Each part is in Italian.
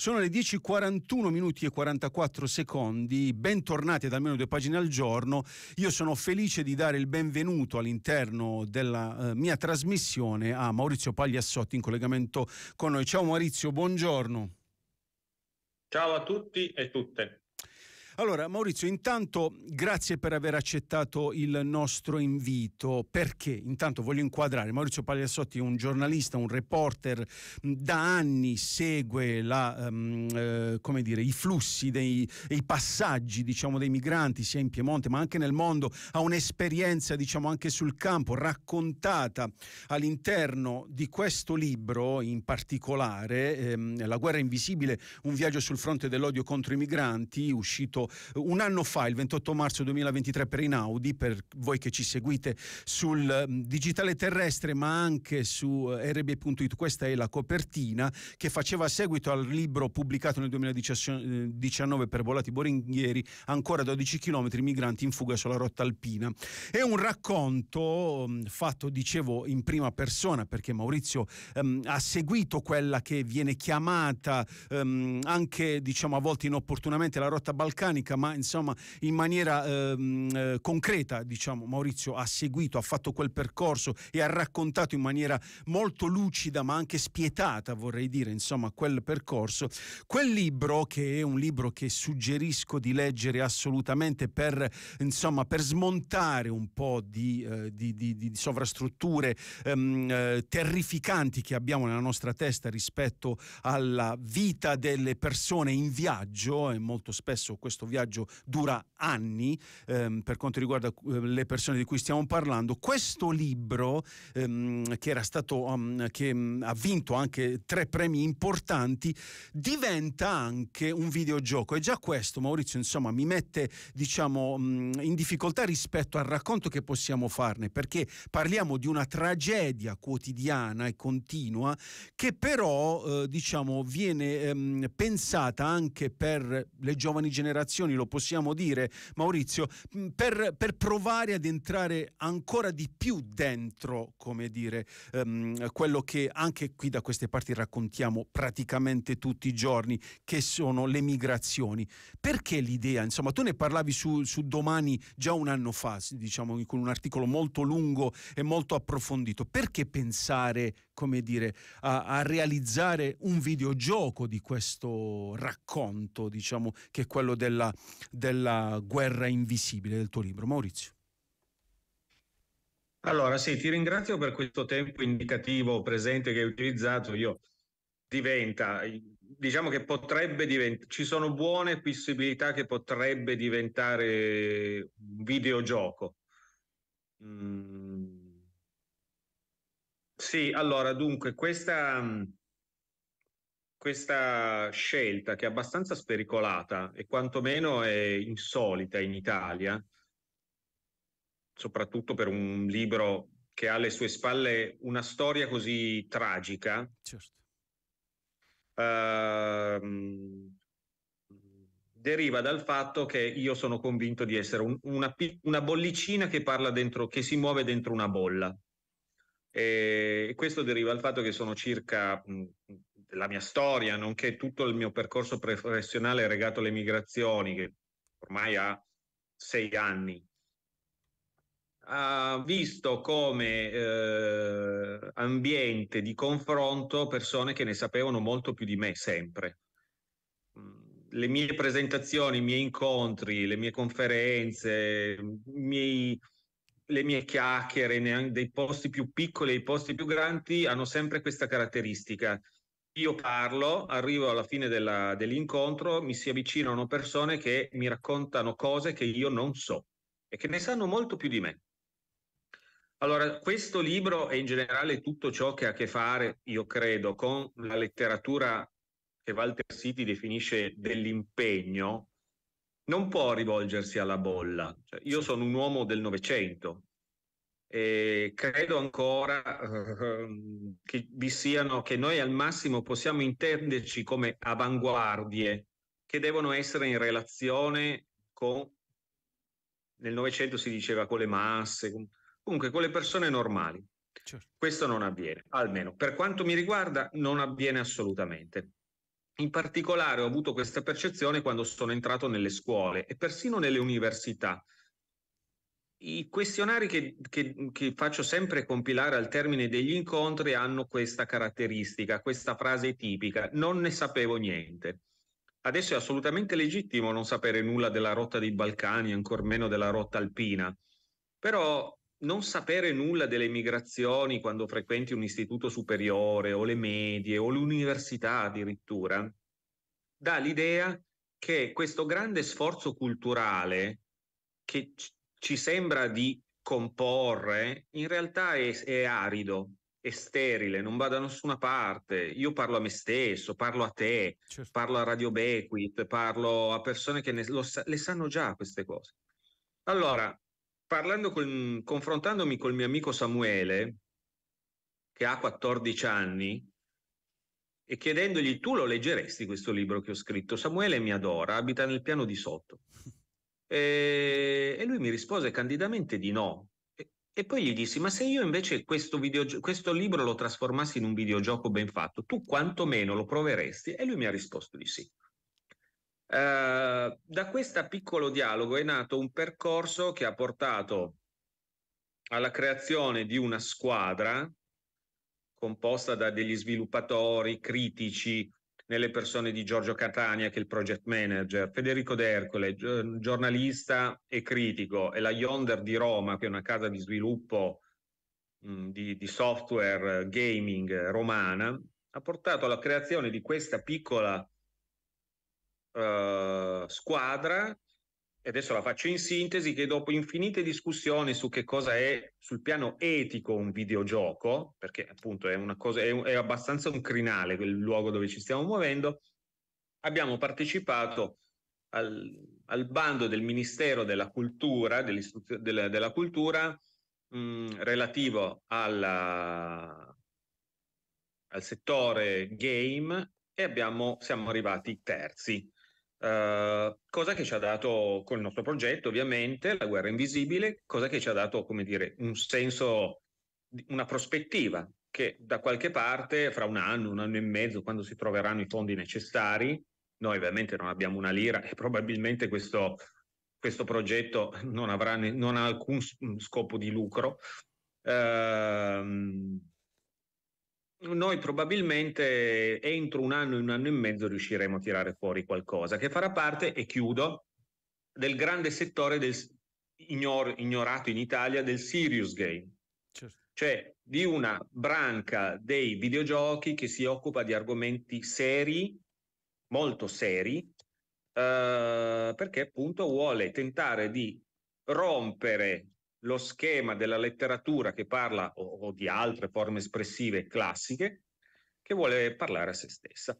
Sono le 10.41 minuti e 44 secondi, bentornati ad almeno due pagine al giorno. Io sono felice di dare il benvenuto all'interno della eh, mia trasmissione a Maurizio Pagliassotti in collegamento con noi. Ciao Maurizio, buongiorno. Ciao a tutti e tutte. Allora, Maurizio, intanto grazie per aver accettato il nostro invito. Perché? Intanto voglio inquadrare. Maurizio Pagliassotti è un giornalista, un reporter, da anni segue la, um, eh, come dire, i flussi dei, i passaggi diciamo, dei migranti sia in Piemonte ma anche nel mondo. Ha un'esperienza diciamo, anche sul campo raccontata all'interno di questo libro in particolare, ehm, La guerra invisibile, un viaggio sul fronte dell'odio contro i migranti, uscito un anno fa, il 28 marzo 2023 per Inaudi, per voi che ci seguite sul mm, digitale terrestre ma anche su eh, rb.it, questa è la copertina che faceva seguito al libro pubblicato nel 2019 eh, per Volati Boringhieri, ancora 12 km, migranti in fuga sulla rotta alpina. È un racconto mm, fatto, dicevo, in prima persona perché Maurizio ehm, ha seguito quella che viene chiamata ehm, anche diciamo a volte inopportunamente la rotta balcanica organica, ma insomma in maniera ehm, eh, concreta, diciamo, Maurizio ha seguito, ha fatto quel percorso e ha raccontato in maniera molto lucida, ma anche spietata, vorrei dire, insomma, quel percorso. Quel libro che è un libro che suggerisco di leggere assolutamente per, insomma, per smontare un po' di, eh, di, di, di sovrastrutture ehm, eh, terrificanti che abbiamo nella nostra testa rispetto alla vita delle persone in viaggio e molto spesso questo questo viaggio dura anni ehm, per quanto riguarda eh, le persone di cui stiamo parlando. Questo libro ehm, che, stato, um, che mh, ehm, ha vinto anche tre premi importanti diventa anche un videogioco e già questo Maurizio insomma mi mette diciamo mh, mm, in difficoltà rispetto al racconto che possiamo farne perché parliamo di una tragedia quotidiana e continua che però eh, diciamo viene ehm, pensata anche per le giovani generazioni generazioni, lo possiamo dire Maurizio, mm, per, per provare ad entrare ancora di più dentro, come dire, ehm, quello che anche qui da queste parti raccontiamo praticamente tutti i giorni, che sono le migrazioni. Perché l'idea, insomma, tu ne parlavi su, su domani già un anno fa, diciamo, con un articolo molto lungo e molto approfondito, perché pensare come dire, a, a, realizzare un videogioco di questo racconto, diciamo, che è quello della, della guerra invisibile del tuo libro. Maurizio. Allora, sì, ti ringrazio per questo tempo indicativo presente che hai utilizzato. Io diventa, diciamo che potrebbe diventare, ci sono buone possibilità che potrebbe diventare un videogioco. Mm sì, allora dunque questa, mm, questa scelta che è abbastanza spericolata e quantomeno è insolita in Italia, soprattutto per un libro che ha alle sue spalle una storia così tragica. Certo. Uh, deriva dal fatto che io sono convinto di essere un, una, una, bollicina che parla dentro, che si muove dentro una bolla. Eh, e questo deriva dal fatto che sono circa mh, la mia storia, nonché tutto il mio percorso professionale legato alle migrazioni, che ormai ha sei anni. Ha visto come eh, ambiente di confronto persone che ne sapevano molto più di me sempre. Le mie presentazioni, i miei incontri, le mie conferenze, i miei le mie chiacchiere dei posti più piccoli e dei posti più grandi hanno sempre questa caratteristica. Io parlo, arrivo alla fine della, dell'incontro, mi si avvicinano persone che mi raccontano cose che io non so e che ne sanno molto più di me. Allora, questo libro e in generale tutto ciò che ha a che fare, io credo, con la letteratura che Walter City definisce dell'impegno, non può rivolgersi alla bolla. Cioè, io sono un uomo del Novecento e credo ancora uh, che vi siano, che noi al massimo possiamo intenderci come avanguardie che devono essere in relazione con, nel Novecento si diceva con le masse, comunque con le persone normali. Certo. Questo non avviene, almeno per quanto mi riguarda non avviene assolutamente. In particolare ho avuto questa percezione quando sono entrato nelle scuole e persino nelle università. I questionari che, che, che, faccio sempre compilare al termine degli incontri hanno questa caratteristica, questa frase tipica, non ne sapevo niente. Adesso è assolutamente legittimo non sapere nulla della rotta dei Balcani, ancor meno della rotta alpina, però non sapere nulla delle migrazioni quando frequenti un istituto superiore o le medie o l'università addirittura, dà l'idea che questo grande sforzo culturale che ci sembra di comporre in realtà è, è arido, è sterile, non va da nessuna parte. Io parlo a me stesso, parlo a te, certo. parlo a Radio Bequit, parlo a persone che ne, lo, le sanno già queste cose. Allora, parlando con, confrontandomi col mio amico Samuele, che ha 14 anni, e chiedendogli tu lo leggeresti questo libro che ho scritto? Samuele mi adora, abita nel piano di sotto. E, e lui mi rispose candidamente di no. E, e, poi gli dissi, ma se io invece questo, video, questo libro lo trasformassi in un videogioco ben fatto, tu quantomeno lo proveresti? E lui mi ha risposto di sì. Eh, da questo piccolo dialogo è nato un percorso che ha portato alla creazione di una squadra composta da degli sviluppatori critici nelle persone di Giorgio Catania, che è il project manager, Federico D'Ercole, giornalista e critico, e la Yonder di Roma, che è una casa di sviluppo mh, di, di software gaming romana, ha portato alla creazione di questa piccola eh, squadra, e adesso la faccio in sintesi, che dopo infinite discussioni su che cosa è sul piano etico un videogioco, perché appunto è, una cosa, è, è abbastanza un crinale quel luogo dove ci stiamo muovendo, abbiamo partecipato al, al bando del Ministero della Cultura, della, della cultura mh, mm, relativo alla, al settore game e abbiamo, siamo arrivati terzi. Eh, cosa che ci ha dato col nostro progetto, ovviamente, la guerra invisibile, cosa che ci ha dato, come dire, un senso, una prospettiva che da qualche parte, fra un anno, un anno e mezzo, quando si troveranno i fondi necessari, noi ovviamente non abbiamo una lira e probabilmente questo, questo progetto non, avrà, non ha alcun scopo di lucro. Uh, noi probabilmente entro un anno, un anno e mezzo riusciremo a tirare fuori qualcosa che farà parte, e chiudo, del grande settore del, ignor, ignorato in Italia del serious game, certo. cioè di una branca dei videogiochi che si occupa di argomenti seri, molto seri, eh, perché appunto vuole tentare di rompere lo schema della letteratura che parla o, o di altre forme espressive classiche che vuole parlare a se stessa.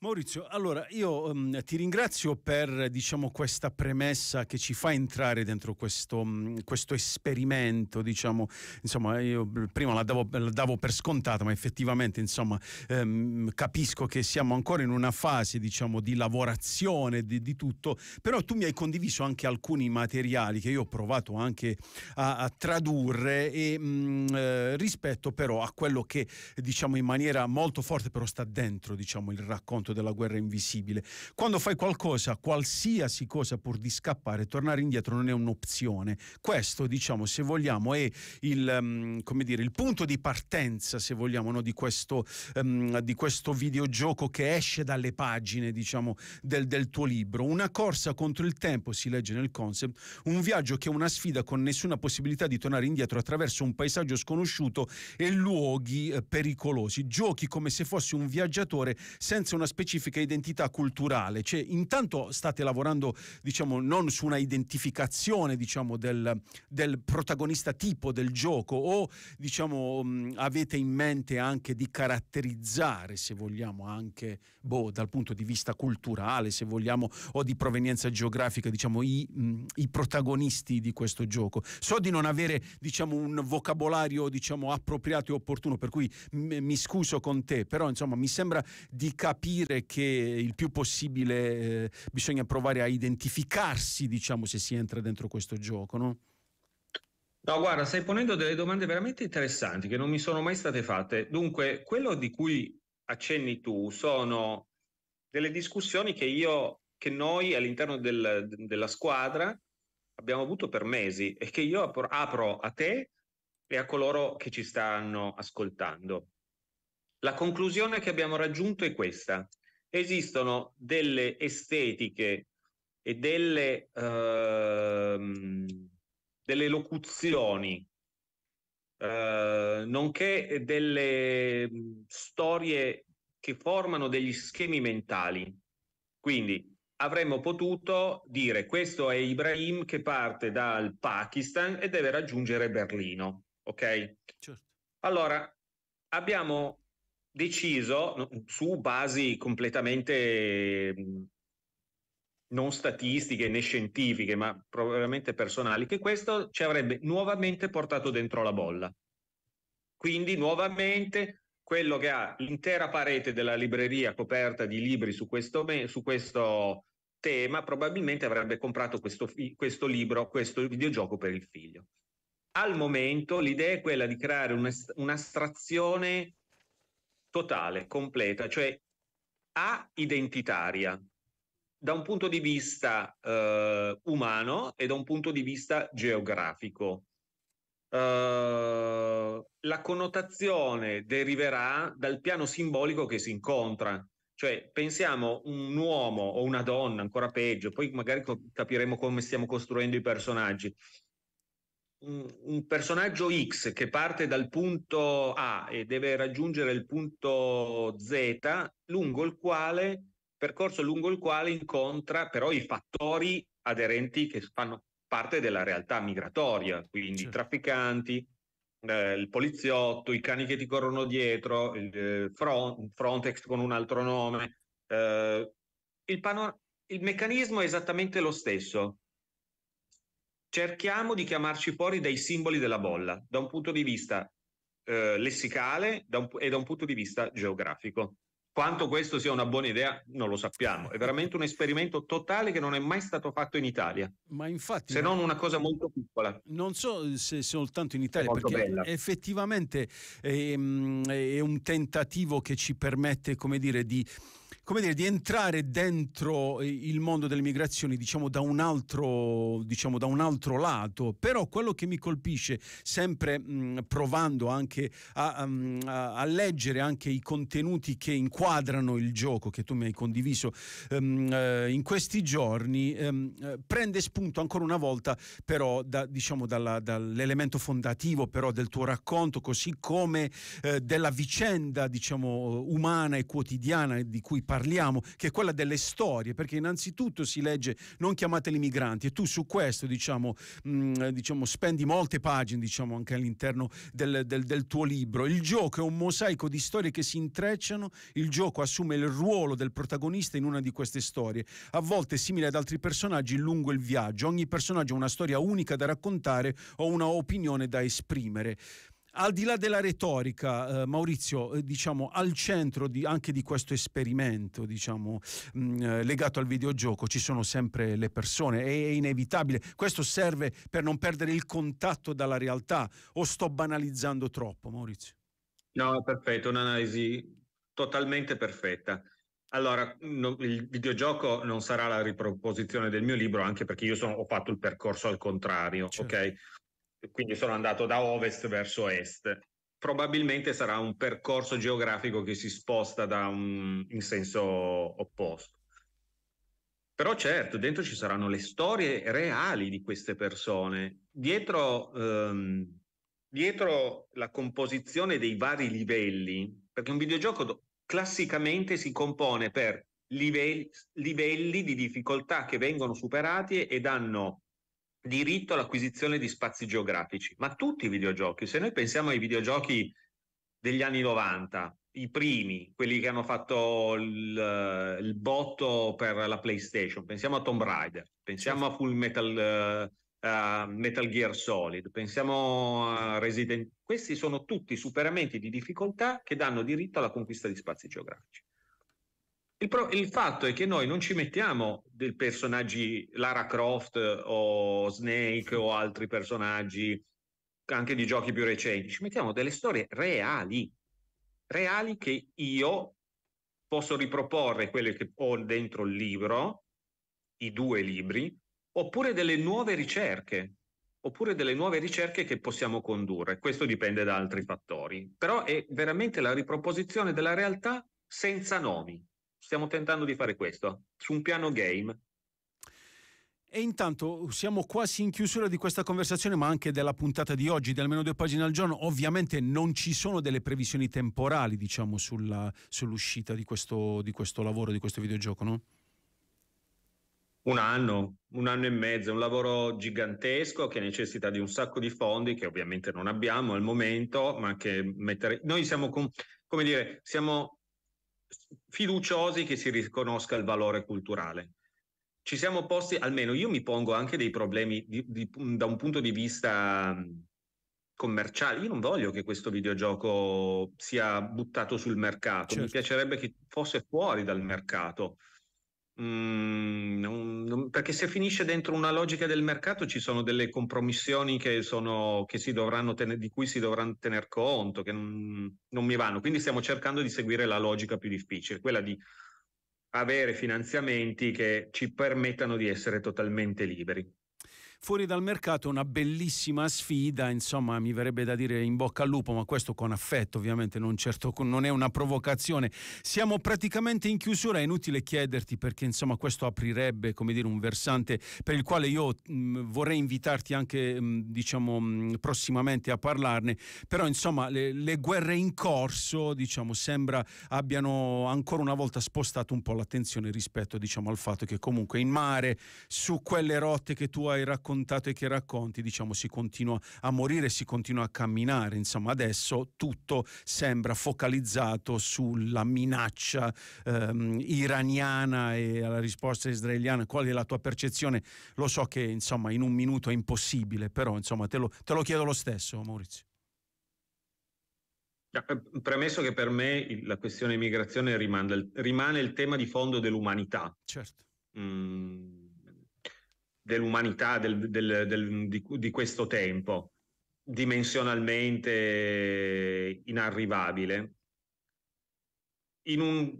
Maurizio, allora io um, ti ringrazio per diciamo, questa premessa che ci fa entrare dentro questo, um, questo esperimento. Diciamo, insomma, io prima la davo, la davo, per scontata, ma effettivamente insomma, um, capisco che siamo ancora in una fase diciamo, di lavorazione di, di, tutto, però tu mi hai condiviso anche alcuni materiali che io ho provato anche a, a tradurre e, mhmm, eh, rispetto però a quello che diciamo, in maniera molto forte però sta dentro diciamo, il racconto racconto della guerra invisibile. Quando fai qualcosa, qualsiasi cosa pur di scappare, tornare indietro non è un'opzione. Questo, diciamo, se vogliamo, è il, um, dire, il punto di partenza, se vogliamo, no? di, questo, um, di, questo, videogioco che esce dalle pagine, diciamo, del, del tuo libro. Una corsa contro il tempo, si legge nel concept, un viaggio che è una sfida con nessuna possibilità di tornare indietro attraverso un paesaggio sconosciuto e luoghi eh, pericolosi. Giochi come se fossi un viaggiatore senza una specifica identità culturale, cioè intanto state lavorando diciamo, non su una identificazione diciamo, del, del, protagonista tipo del gioco o diciamo, mh, mm, avete in mente anche di caratterizzare se vogliamo anche boh, dal punto di vista culturale se vogliamo o di provenienza geografica diciamo, i, mh, mm, i protagonisti di questo gioco. So di non avere diciamo, un vocabolario diciamo, appropriato e opportuno per cui m- mi scuso con te, però insomma mi sembra di capire dire che il più possibile eh, bisogna provare a identificarsi, diciamo, se si entra dentro questo gioco, no? No, guarda, stai ponendo delle domande veramente interessanti che non mi sono mai state fatte. Dunque, quello di cui accenni tu sono delle discussioni che io, che noi all'interno del, della squadra abbiamo avuto per mesi e che io apro a te e a coloro che ci stanno ascoltando. La conclusione che abbiamo raggiunto è questa. Esistono delle estetiche e delle, ehm, delle locuzioni, eh, nonché delle mm, storie che formano degli schemi mentali. Quindi avremmo potuto dire questo è Ibrahim che parte dal Pakistan e deve raggiungere Berlino. Ok? Certo. Allora, abbiamo deciso su basi completamente non statistiche né scientifiche, ma probabilmente personali, che questo ci avrebbe nuovamente portato dentro la bolla. Quindi nuovamente quello che ha l'intera parete della libreria coperta di libri su questo, me- su questo tema probabilmente avrebbe comprato questo, fi- questo libro, questo videogioco per il figlio. Al momento l'idea è quella di creare un'astrazione totale, completa, cioè A identitaria da un punto di vista eh, umano e da un punto di vista geografico. Eh, la connotazione deriverà dal piano simbolico che si incontra, cioè pensiamo un uomo o una donna, ancora peggio, poi magari capiremo come stiamo costruendo i personaggi, un personaggio X che parte dal punto A e deve raggiungere il punto Z, lungo il quale, percorso lungo il quale incontra però i fattori aderenti che fanno parte della realtà migratoria, quindi i trafficanti, eh, il poliziotto, i cani che ti corrono dietro, il, eh, front, Frontex con un altro nome. Eh, il, pano- il meccanismo è esattamente lo stesso, cerchiamo di chiamarci fuori dai simboli della bolla, da un punto di vista eh, lessicale da un, e da un punto di vista geografico. Quanto questo sia una buona idea non lo sappiamo, è veramente un esperimento totale che non è mai stato fatto in Italia. Ma infatti se non una cosa molto piccola. Non so se soltanto in Italia, perché bella. effettivamente è, ehm, è un tentativo che ci permette, come dire, di come dire, di entrare dentro eh, il mondo delle migrazioni diciamo da un altro, diciamo, da un altro lato, però quello che mi colpisce sempre mh, mm, provando anche a, um, a, leggere anche i contenuti che inquadrano il gioco che tu mi hai condiviso um, uh, in questi giorni, um, uh, prende spunto ancora una volta però da, diciamo, dalla, dall'elemento fondativo però del tuo racconto, così come uh, della vicenda diciamo, umana e quotidiana di cui parliamo parliamo, che è quella delle storie, perché innanzitutto si legge non chiamateli migranti e tu su questo diciamo, mh, mm, diciamo spendi molte pagine diciamo, anche all'interno del, del, del tuo libro. Il gioco è un mosaico di storie che si intrecciano, il gioco assume il ruolo del protagonista in una di queste storie, a volte simile ad altri personaggi lungo il viaggio, ogni personaggio ha una storia unica da raccontare o una opinione da esprimere. Al di là della retorica, eh, Maurizio, eh, diciamo al centro di, anche di questo esperimento, diciamo, mh, mm, eh, legato al videogioco, ci sono sempre le persone, è, è inevitabile. Questo serve per non perdere il contatto dalla realtà o sto banalizzando troppo, Maurizio? No, perfetto, un'analisi totalmente perfetta. Allora, no, il videogioco non sarà la riproposizione del mio libro, anche perché io sono, ho fatto il percorso al contrario, certo. ok? quindi sono andato da ovest verso est. Probabilmente sarà un percorso geografico che si sposta un, in senso opposto. Però certo, dentro ci saranno le storie reali di queste persone. Dietro, ehm, dietro la composizione dei vari livelli, perché un videogioco classicamente si compone per livelli, livelli di difficoltà che vengono superati e danno diritto all'acquisizione di spazi geografici, ma tutti i videogiochi, se noi pensiamo ai videogiochi degli anni 90, i primi, quelli che hanno fatto il, il botto per la PlayStation, pensiamo a Tomb Raider, pensiamo a Full Metal, uh, uh, Metal Gear Solid, pensiamo a Resident Evil, questi sono tutti superamenti di difficoltà che danno diritto alla conquista di spazi geografici. Il, pro- il, fatto è che noi non ci mettiamo dei personaggi Lara Croft eh, o Snake o altri personaggi anche di giochi più recenti, ci mettiamo delle storie reali, reali che io posso riproporre quelle che ho dentro il libro, i due libri, oppure delle nuove ricerche, oppure delle nuove ricerche che possiamo condurre. Questo dipende da altri fattori, però è veramente la riproposizione della realtà senza nomi stiamo tentando di fare questo, su un piano game. E intanto siamo quasi in chiusura di questa conversazione, ma anche della puntata di oggi, di almeno due pagine al giorno. Ovviamente non ci sono delle previsioni temporali, diciamo, sulla, sull'uscita di questo, di questo lavoro, di questo videogioco, no? un anno, un anno e mezzo, un lavoro gigantesco che necessita di un sacco di fondi che ovviamente non abbiamo al momento, ma che mettere... Noi siamo, com- come dire, siamo fiduciosi che si riconosca il valore culturale. Ci siamo posti, almeno io mi pongo anche dei problemi di, di, da un punto di vista mm, commerciale. Io non voglio che questo videogioco sia buttato sul mercato, certo. mi piacerebbe che fosse fuori dal mercato. Mm, non, non, perché se finisce dentro una logica del mercato ci sono delle compromissioni che sono, che tener, di cui si dovranno tener conto, che non, non, mi vanno. Quindi stiamo cercando di seguire la logica più difficile, quella di avere finanziamenti che ci permettano di essere totalmente liberi fuori dal mercato una bellissima sfida, insomma mi verrebbe da dire in bocca al lupo, ma questo con affetto ovviamente, non, certo, non è una provocazione. Siamo praticamente in chiusura, è inutile chiederti perché insomma questo aprirebbe come dire, un versante per il quale io mh, mm, vorrei invitarti anche mh, mm, diciamo mh, mm, prossimamente a parlarne, però insomma le, le guerre in corso diciamo sembra abbiano ancora una volta spostato un po' l'attenzione rispetto diciamo al fatto che comunque in mare su quelle rotte che tu hai raccontato raccontato e che racconti, diciamo, si continua a morire, si continua a camminare. Insomma, adesso tutto sembra focalizzato sulla minaccia ehm, iraniana e alla risposta israeliana. Qual è la tua percezione? Lo so che, insomma, in un minuto è impossibile, però, insomma, te lo, te lo chiedo lo stesso, Maurizio. Cioè, eh, premesso che per me la questione immigrazione rimane, rimane il tema di fondo dell'umanità. Certo. Mm dell'umanità del, del, del, di, di, questo tempo, dimensionalmente inarrivabile. In un,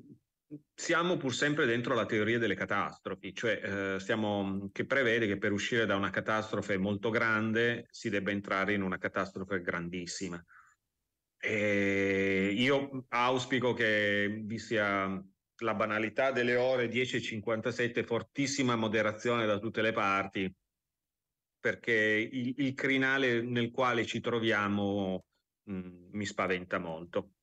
siamo pur sempre dentro la teoria delle catastrofi, cioè eh, siamo, che prevede che per uscire da una catastrofe molto grande si debba entrare in una catastrofe grandissima. E io auspico che vi sia la banalità delle ore 10.57, fortissima moderazione da tutte le parti, perché il, il crinale nel quale ci troviamo mh, mm, mi spaventa molto.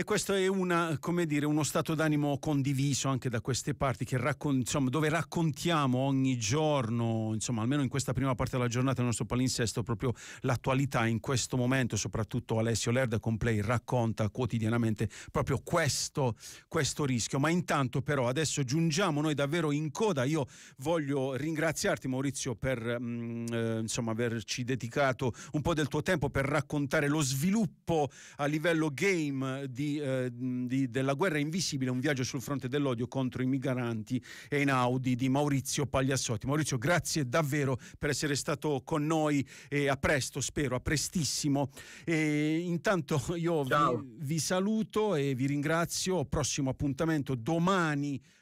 E questo è una, dire, uno stato d'animo condiviso anche da queste parti, raccon- insomma, dove raccontiamo ogni giorno, insomma, almeno in questa prima parte della giornata del nostro palinsesto, proprio l'attualità in questo momento, soprattutto Alessio Lerda con Play racconta quotidianamente proprio questo, questo rischio. Ma intanto però adesso giungiamo noi davvero in coda. Io voglio ringraziarti Maurizio per mh, mm, eh, insomma, averci dedicato un po' del tuo tempo per raccontare lo sviluppo a livello game di eh, di, della guerra invisibile, un viaggio sul fronte dell'odio contro i migranti e in Audi di Maurizio Pagliassotti. Maurizio, grazie davvero per essere stato con noi e a presto, spero, a prestissimo. E intanto io vi, vi saluto e vi ringrazio. Prossimo appuntamento domani